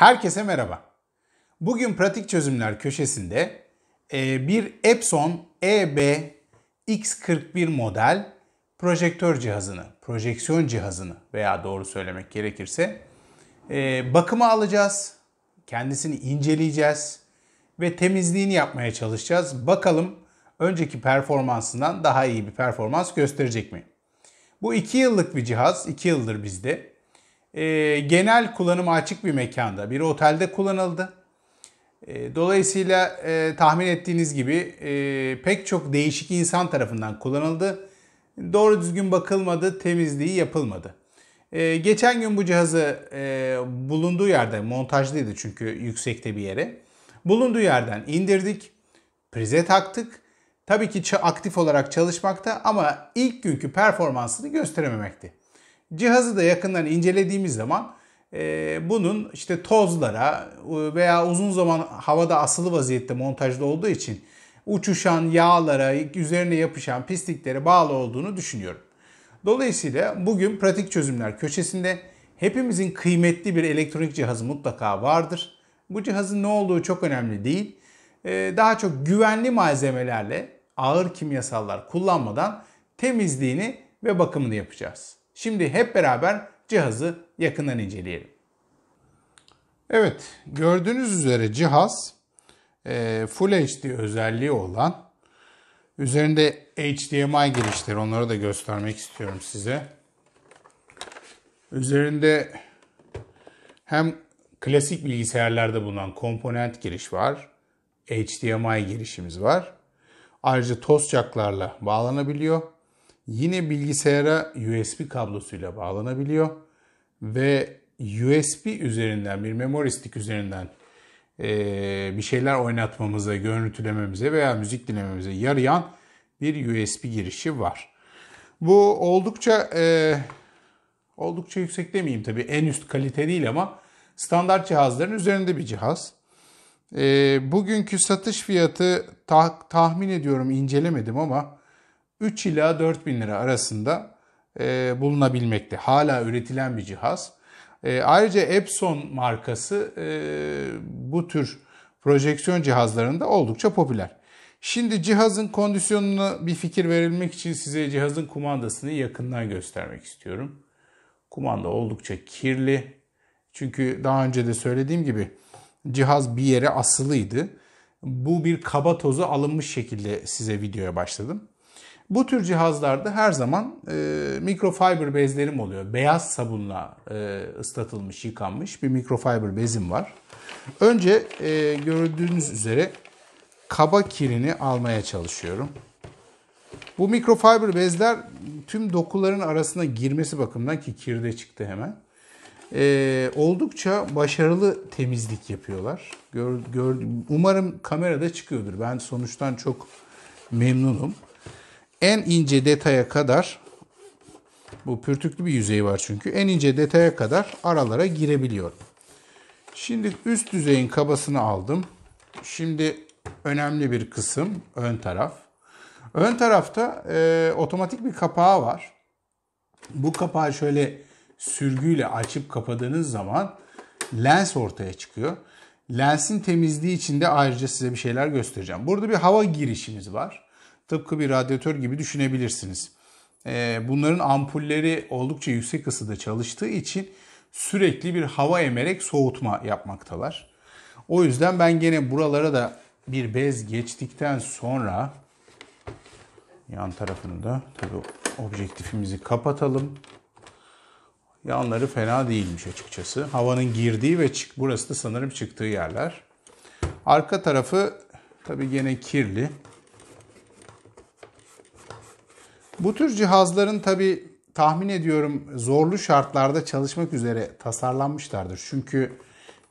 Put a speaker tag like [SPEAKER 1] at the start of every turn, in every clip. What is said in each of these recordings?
[SPEAKER 1] Herkese merhaba. Bugün pratik çözümler köşesinde e, bir Epson EB X41 model projektör cihazını, projeksiyon cihazını veya doğru söylemek gerekirse e, bakıma alacağız, kendisini inceleyeceğiz ve temizliğini yapmaya çalışacağız. Bakalım önceki performansından daha iyi bir performans gösterecek mi? Bu 2 yıllık bir cihaz, 2 yıldır bizde e, genel kullanıma açık bir mekanda, bir otelde kullanıldı. E, dolayısıyla e, tahmin ettiğiniz gibi e, pek çok değişik insan tarafından kullanıldı. Doğru düzgün bakılmadı, temizliği yapılmadı. E, geçen gün bu cihazı e, bulunduğu yerde montajlıydı çünkü yüksekte bir yere. Bulunduğu yerden indirdik, prize taktık. Tabii ki aktif olarak çalışmakta ama ilk günkü performansını gösterememekti. Cihazı da yakından incelediğimiz zaman e, bunun işte tozlara e, veya uzun zaman havada asılı vaziyette montajda olduğu için uçuşan yağlara, üzerine yapışan pisliklere bağlı olduğunu düşünüyorum. Dolayısıyla bugün pratik çözümler köşesinde hepimizin kıymetli bir elektronik cihazı mutlaka vardır. Bu cihazın ne olduğu çok önemli değil. E, daha çok güvenli malzemelerle ağır kimyasallar kullanmadan temizliğini ve bakımını yapacağız. Şimdi hep beraber cihazı yakından inceleyelim. Evet gördüğünüz üzere cihaz e, Full HD özelliği olan üzerinde HDMI girişleri onları da göstermek istiyorum size. Üzerinde hem klasik bilgisayarlarda bulunan komponent giriş var. HDMI girişimiz var. Ayrıca toz jacklarla bağlanabiliyor. Yine bilgisayara USB kablosuyla bağlanabiliyor ve USB üzerinden bir memory stick üzerinden e, bir şeyler oynatmamıza, görüntülememize veya müzik dinlememize yarayan bir USB girişi var. Bu oldukça e, oldukça yüksek demeyeyim tabii en üst kalite değil ama standart cihazların üzerinde bir cihaz. E, bugünkü satış fiyatı ta, tahmin ediyorum incelemedim ama 3 ila 4 bin lira arasında e, bulunabilmekte. Hala üretilen bir cihaz. E, ayrıca Epson markası e, bu tür projeksiyon cihazlarında oldukça popüler. Şimdi cihazın kondisyonuna bir fikir verilmek için size cihazın kumandasını yakından göstermek istiyorum. Kumanda oldukça kirli. Çünkü daha önce de söylediğim gibi cihaz bir yere asılıydı. Bu bir kaba tozu alınmış şekilde size videoya başladım. Bu tür cihazlarda her zaman e, mikrofiber bezlerim oluyor. Beyaz sabunla e, ıslatılmış, yıkanmış bir mikrofiber bezim var. Önce e, gördüğünüz üzere kaba kirini almaya çalışıyorum. Bu mikrofiber bezler tüm dokuların arasına girmesi bakımından ki kir de çıktı hemen. E, oldukça başarılı temizlik yapıyorlar. Gör, gör, umarım kamerada çıkıyordur. Ben sonuçtan çok memnunum en ince detaya kadar bu pürtüklü bir yüzey var çünkü. En ince detaya kadar aralara girebiliyor. Şimdi üst düzeyin kabasını aldım. Şimdi önemli bir kısım ön taraf. Ön tarafta e, otomatik bir kapağı var. Bu kapağı şöyle sürgüyle açıp kapadığınız zaman lens ortaya çıkıyor. Lensin temizliği için de ayrıca size bir şeyler göstereceğim. Burada bir hava girişimiz var tıpkı bir radyatör gibi düşünebilirsiniz. Ee, bunların ampulleri oldukça yüksek ısıda çalıştığı için sürekli bir hava emerek soğutma yapmaktalar. O yüzden ben gene buralara da bir bez geçtikten sonra yan tarafını da tabi objektifimizi kapatalım. Yanları fena değilmiş açıkçası. Havanın girdiği ve çık burası da sanırım çıktığı yerler. Arka tarafı tabi gene kirli. Bu tür cihazların tabi tahmin ediyorum zorlu şartlarda çalışmak üzere tasarlanmışlardır. Çünkü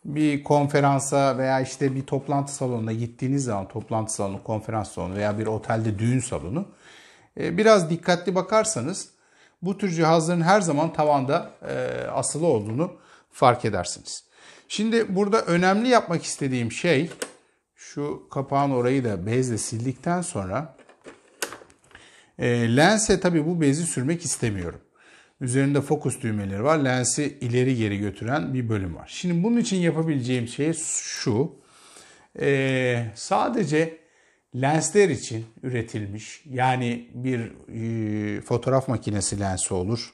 [SPEAKER 1] bir konferansa veya işte bir toplantı salonuna gittiğiniz zaman toplantı salonu, konferans salonu veya bir otelde düğün salonu e, biraz dikkatli bakarsanız bu tür cihazların her zaman tavanda e, asılı olduğunu fark edersiniz. Şimdi burada önemli yapmak istediğim şey şu kapağın orayı da bezle sildikten sonra e, lense tabii bu bezi sürmek istemiyorum. Üzerinde fokus düğmeleri var. Lensi ileri geri götüren bir bölüm var. Şimdi bunun için yapabileceğim şey şu. E, sadece lensler için üretilmiş yani bir e, fotoğraf makinesi lensi olur.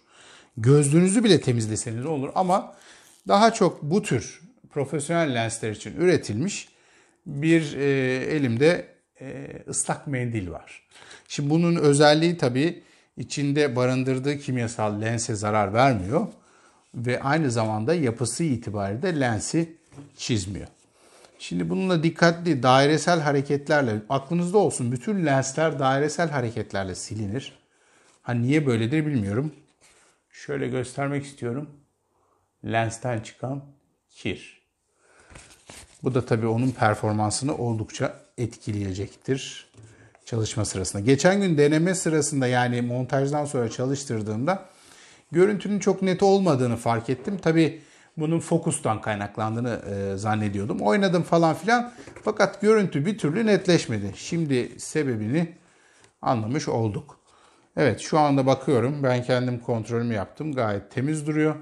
[SPEAKER 1] Gözlüğünüzü bile temizleseniz olur ama daha çok bu tür profesyonel lensler için üretilmiş bir e, elimde e, ıslak mendil var. Şimdi bunun özelliği tabii içinde barındırdığı kimyasal lense zarar vermiyor ve aynı zamanda yapısı itibariyle lensi çizmiyor. Şimdi bununla dikkatli dairesel hareketlerle aklınızda olsun bütün lensler dairesel hareketlerle silinir. Ha niye böyledir bilmiyorum. Şöyle göstermek istiyorum. Lensten çıkan kir. Bu da tabii onun performansını oldukça etkileyecektir çalışma sırasında. Geçen gün deneme sırasında yani montajdan sonra çalıştırdığımda görüntünün çok net olmadığını fark ettim. Tabi bunun fokustan kaynaklandığını e, zannediyordum. Oynadım falan filan fakat görüntü bir türlü netleşmedi. Şimdi sebebini anlamış olduk. Evet şu anda bakıyorum ben kendim kontrolümü yaptım gayet temiz duruyor.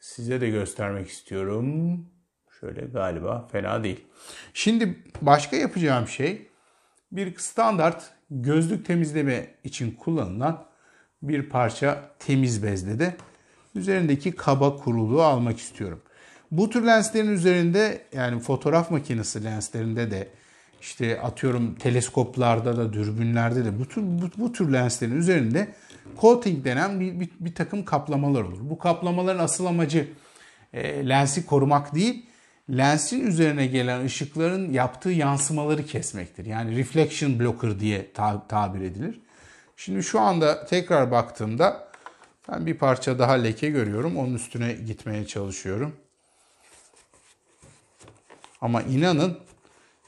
[SPEAKER 1] Size de göstermek istiyorum. Şöyle galiba fena değil. Şimdi başka yapacağım şey bir standart gözlük temizleme için kullanılan bir parça temiz bezle de üzerindeki kaba kuruluğu almak istiyorum. Bu tür lenslerin üzerinde yani fotoğraf makinesi lenslerinde de işte atıyorum teleskoplarda da dürbünlerde de bu tür, bu, bu tür lenslerin üzerinde coating denen bir, bir, bir takım kaplamalar olur. Bu kaplamaların asıl amacı e, lensi korumak değil lensin üzerine gelen ışıkların yaptığı yansımaları kesmektir. Yani reflection blocker diye tabir edilir. Şimdi şu anda tekrar baktığımda ben bir parça daha leke görüyorum. Onun üstüne gitmeye çalışıyorum. Ama inanın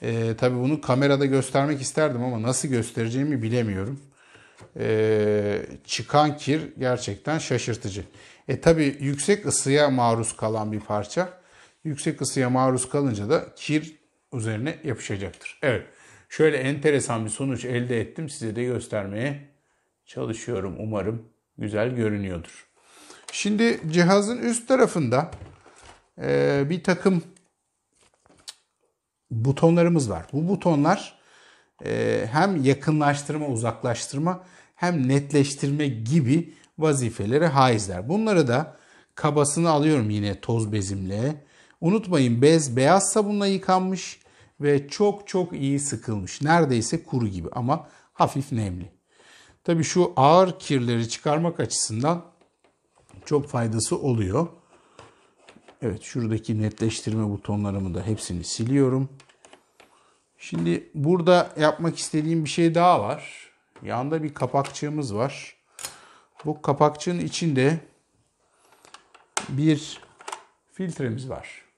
[SPEAKER 1] e, tabii bunu kamerada göstermek isterdim ama nasıl göstereceğimi bilemiyorum. E, çıkan kir gerçekten şaşırtıcı. E tabi yüksek ısıya maruz kalan bir parça. Yüksek ısıya maruz kalınca da kir üzerine yapışacaktır. Evet. Şöyle enteresan bir sonuç elde ettim. Size de göstermeye çalışıyorum. Umarım güzel görünüyordur. Şimdi cihazın üst tarafında e, bir takım butonlarımız var. Bu butonlar e, hem yakınlaştırma, uzaklaştırma hem netleştirme gibi vazifelere haizler. Bunları da kabasını alıyorum yine toz bezimle. Unutmayın bez beyaz sabunla yıkanmış ve çok çok iyi sıkılmış. Neredeyse kuru gibi ama hafif nemli. Tabii şu ağır kirleri çıkarmak açısından çok faydası oluyor. Evet şuradaki netleştirme butonlarımı da hepsini siliyorum. Şimdi burada yapmak istediğim bir şey daha var. Yanda bir kapakçığımız var. Bu kapakçığın içinde bir filtremiz var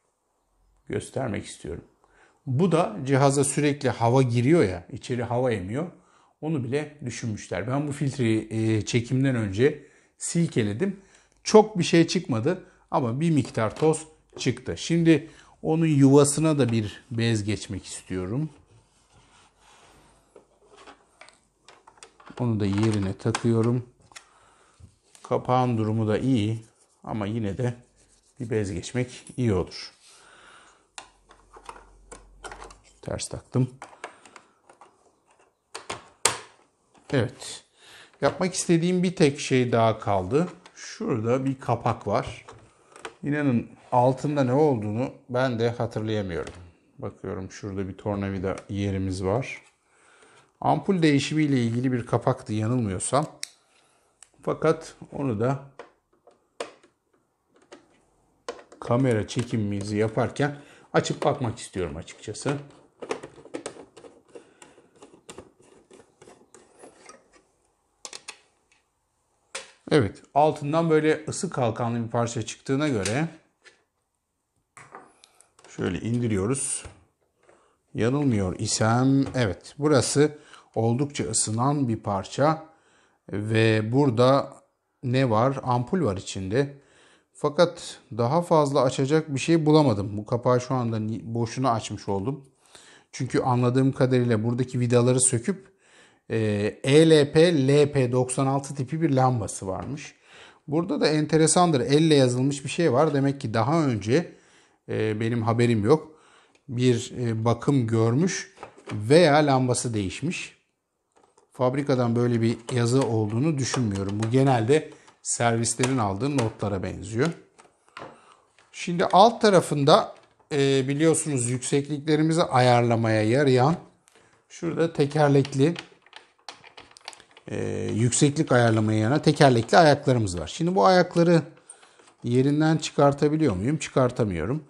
[SPEAKER 1] göstermek istiyorum. Bu da cihaza sürekli hava giriyor ya, içeri hava emiyor. Onu bile düşünmüşler. Ben bu filtreyi e, çekimden önce silkeledim. Çok bir şey çıkmadı ama bir miktar toz çıktı. Şimdi onun yuvasına da bir bez geçmek istiyorum. Onu da yerine takıyorum. Kapağın durumu da iyi ama yine de bir bez geçmek iyi olur. Ters taktım. Evet. Yapmak istediğim bir tek şey daha kaldı. Şurada bir kapak var. İnanın altında ne olduğunu ben de hatırlayamıyorum. Bakıyorum şurada bir tornavida yerimiz var. Ampul değişimi ile ilgili bir kapaktı yanılmıyorsam. Fakat onu da kamera çekimimizi yaparken açıp bakmak istiyorum açıkçası. Evet altından böyle ısı kalkanlı bir parça çıktığına göre şöyle indiriyoruz. Yanılmıyor isem evet burası oldukça ısınan bir parça ve burada ne var? Ampul var içinde. Fakat daha fazla açacak bir şey bulamadım. Bu kapağı şu anda boşuna açmış oldum. Çünkü anladığım kadarıyla buradaki vidaları söküp ELP ee, e LP96 tipi bir lambası varmış. Burada da enteresandır. Elle yazılmış bir şey var. Demek ki daha önce e, benim haberim yok. Bir e, bakım görmüş veya lambası değişmiş. Fabrikadan böyle bir yazı olduğunu düşünmüyorum. Bu genelde servislerin aldığı notlara benziyor. Şimdi alt tarafında biliyorsunuz yüksekliklerimizi ayarlamaya yarayan şurada tekerlekli e, yükseklik ayarlamaya yana tekerlekli ayaklarımız var. Şimdi bu ayakları yerinden çıkartabiliyor muyum? Çıkartamıyorum.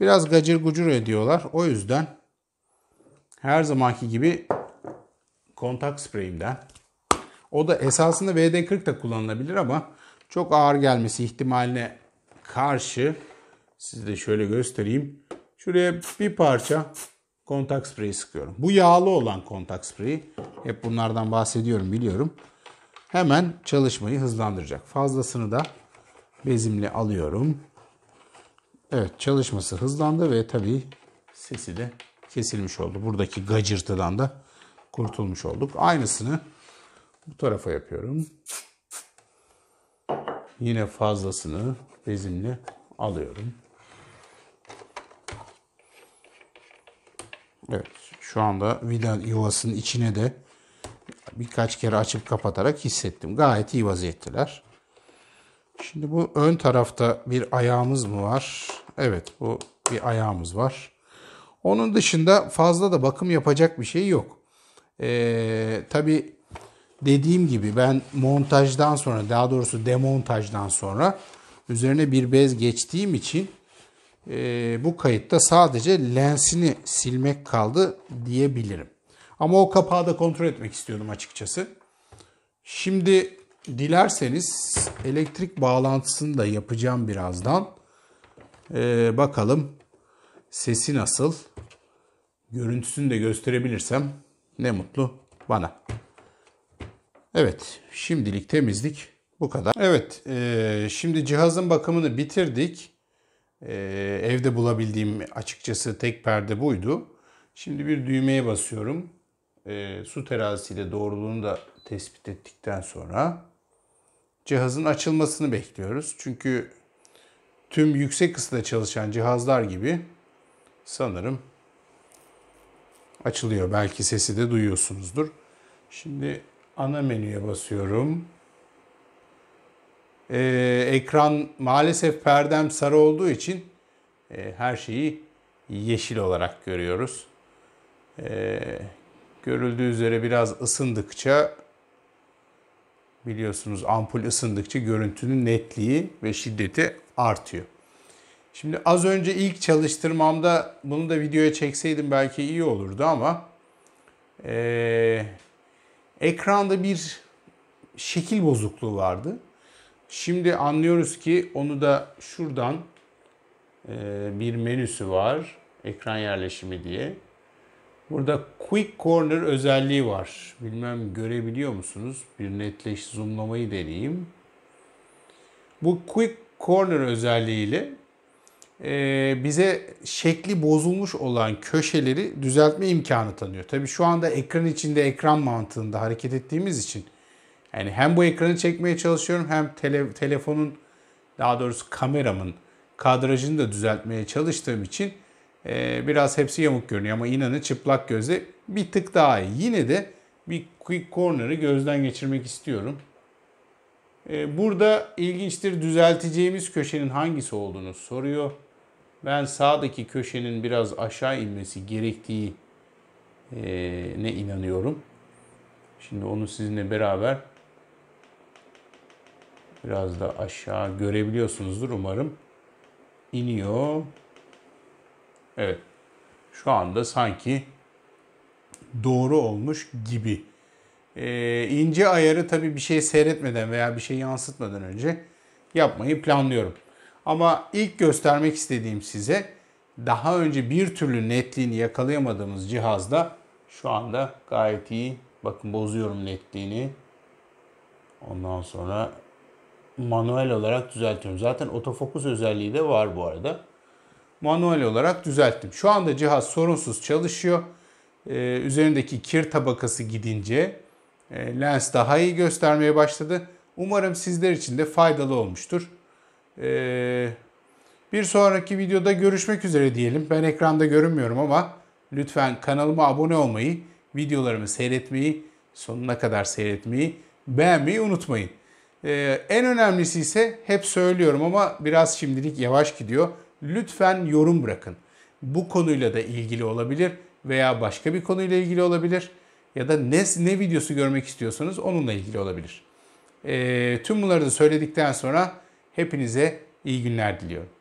[SPEAKER 1] Biraz gacır gucur ediyorlar. O yüzden her zamanki gibi kontak spreyimden. O da esasında VD40 da kullanılabilir ama çok ağır gelmesi ihtimaline karşı size de şöyle göstereyim. Şuraya bir parça kontak spreyi sıkıyorum. Bu yağlı olan kontak spreyi. Hep bunlardan bahsediyorum biliyorum. Hemen çalışmayı hızlandıracak. Fazlasını da bezimle alıyorum. Evet çalışması hızlandı ve tabii sesi de kesilmiş oldu. Buradaki gacırtıdan da kurtulmuş olduk. Aynısını bu tarafa yapıyorum. Yine fazlasını bezimle alıyorum. Evet şu anda vida yuvasının içine de birkaç kere açıp kapatarak hissettim. Gayet iyi vaziyetteler. Şimdi bu ön tarafta bir ayağımız mı var? Evet bu bir ayağımız var. Onun dışında fazla da bakım yapacak bir şey yok. Ee, tabii dediğim gibi ben montajdan sonra daha doğrusu demontajdan sonra üzerine bir bez geçtiğim için e, bu kayıtta sadece lensini silmek kaldı diyebilirim. Ama o kapağı da kontrol etmek istiyordum açıkçası. Şimdi dilerseniz elektrik bağlantısını da yapacağım birazdan. Ee, bakalım sesi nasıl. Görüntüsünü de gösterebilirsem ne mutlu bana. Evet şimdilik temizlik bu kadar. Evet e, şimdi cihazın bakımını bitirdik. Ee, evde bulabildiğim açıkçası tek perde buydu. Şimdi bir düğmeye basıyorum. Ee, su terazisiyle doğruluğunu da tespit ettikten sonra cihazın açılmasını bekliyoruz. Çünkü tüm yüksek ısıda çalışan cihazlar gibi sanırım açılıyor. Belki sesi de duyuyorsunuzdur. Şimdi ana menüye basıyorum. Ee, ekran maalesef perdem sarı olduğu için e, her şeyi yeşil olarak görüyoruz. Ee, görüldüğü üzere biraz ısındıkça biliyorsunuz ampul ısındıkça görüntünün netliği ve şiddeti artıyor. Şimdi az önce ilk çalıştırmamda bunu da videoya çekseydim belki iyi olurdu ama e, ekranda bir şekil bozukluğu vardı. Şimdi anlıyoruz ki onu da şuradan e, bir menüsü var. Ekran yerleşimi diye. Burada Quick Corner özelliği var. Bilmem görebiliyor musunuz? Bir netleş zoomlamayı deneyeyim. Bu Quick Corner özelliğiyle e, bize şekli bozulmuş olan köşeleri düzeltme imkanı tanıyor. Tabii şu anda ekran içinde ekran mantığında hareket ettiğimiz için yani hem bu ekranı çekmeye çalışıyorum hem tele, telefonun daha doğrusu kameramın kadrajını da düzeltmeye çalıştığım için e, biraz hepsi yamuk görünüyor ama inanın çıplak gözle bir tık daha iyi. Yine de bir quick corner'ı gözden geçirmek istiyorum. E, burada ilginçtir düzelteceğimiz köşenin hangisi olduğunu soruyor. Ben sağdaki köşenin biraz aşağı inmesi gerektiği ne inanıyorum. Şimdi onu sizinle beraber Biraz da aşağı görebiliyorsunuzdur umarım. İniyor. Evet. Şu anda sanki doğru olmuş gibi. Ee, ince ayarı tabii bir şey seyretmeden veya bir şey yansıtmadan önce yapmayı planlıyorum. Ama ilk göstermek istediğim size daha önce bir türlü netliğini yakalayamadığımız cihazda şu anda gayet iyi. Bakın bozuyorum netliğini. Ondan sonra manuel olarak düzeltiyorum. Zaten otofokus özelliği de var bu arada. Manuel olarak düzelttim. Şu anda cihaz sorunsuz çalışıyor. Ee, üzerindeki kir tabakası gidince e, lens daha iyi göstermeye başladı. Umarım sizler için de faydalı olmuştur. Ee, bir sonraki videoda görüşmek üzere diyelim. Ben ekranda görünmüyorum ama lütfen kanalıma abone olmayı, videolarımı seyretmeyi, sonuna kadar seyretmeyi, beğenmeyi unutmayın. Ee, en önemlisi ise hep söylüyorum ama biraz şimdilik yavaş gidiyor. Lütfen yorum bırakın. Bu konuyla da ilgili olabilir veya başka bir konuyla ilgili olabilir ya da ne, ne videosu görmek istiyorsanız onunla ilgili olabilir. Ee, tüm bunları da söyledikten sonra hepinize iyi günler diliyorum.